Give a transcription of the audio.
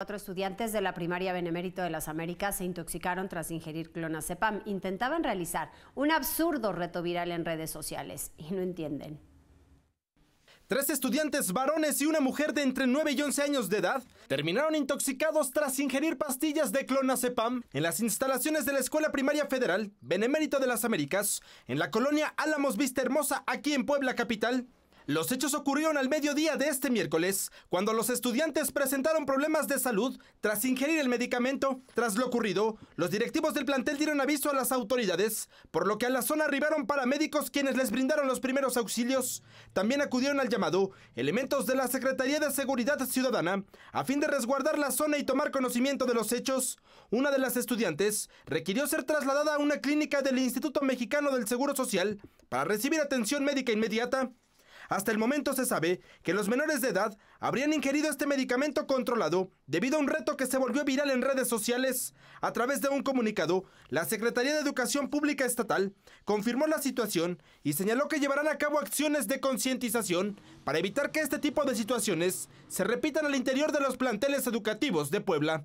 Cuatro estudiantes de la primaria Benemérito de las Américas se intoxicaron tras ingerir clonazepam. Intentaban realizar un absurdo reto viral en redes sociales y no entienden. Tres estudiantes varones y una mujer de entre 9 y 11 años de edad terminaron intoxicados tras ingerir pastillas de clonazepam en las instalaciones de la Escuela Primaria Federal Benemérito de las Américas, en la colonia Álamos Vista Hermosa, aquí en Puebla Capital. Los hechos ocurrieron al mediodía de este miércoles, cuando los estudiantes presentaron problemas de salud tras ingerir el medicamento. Tras lo ocurrido, los directivos del plantel dieron aviso a las autoridades, por lo que a la zona arribaron paramédicos quienes les brindaron los primeros auxilios. También acudieron al llamado elementos de la Secretaría de Seguridad Ciudadana, a fin de resguardar la zona y tomar conocimiento de los hechos. Una de las estudiantes requirió ser trasladada a una clínica del Instituto Mexicano del Seguro Social para recibir atención médica inmediata. Hasta el momento se sabe que los menores de edad habrían ingerido este medicamento controlado debido a un reto que se volvió viral en redes sociales. A través de un comunicado, la Secretaría de Educación Pública Estatal confirmó la situación y señaló que llevarán a cabo acciones de concientización para evitar que este tipo de situaciones se repitan al interior de los planteles educativos de Puebla.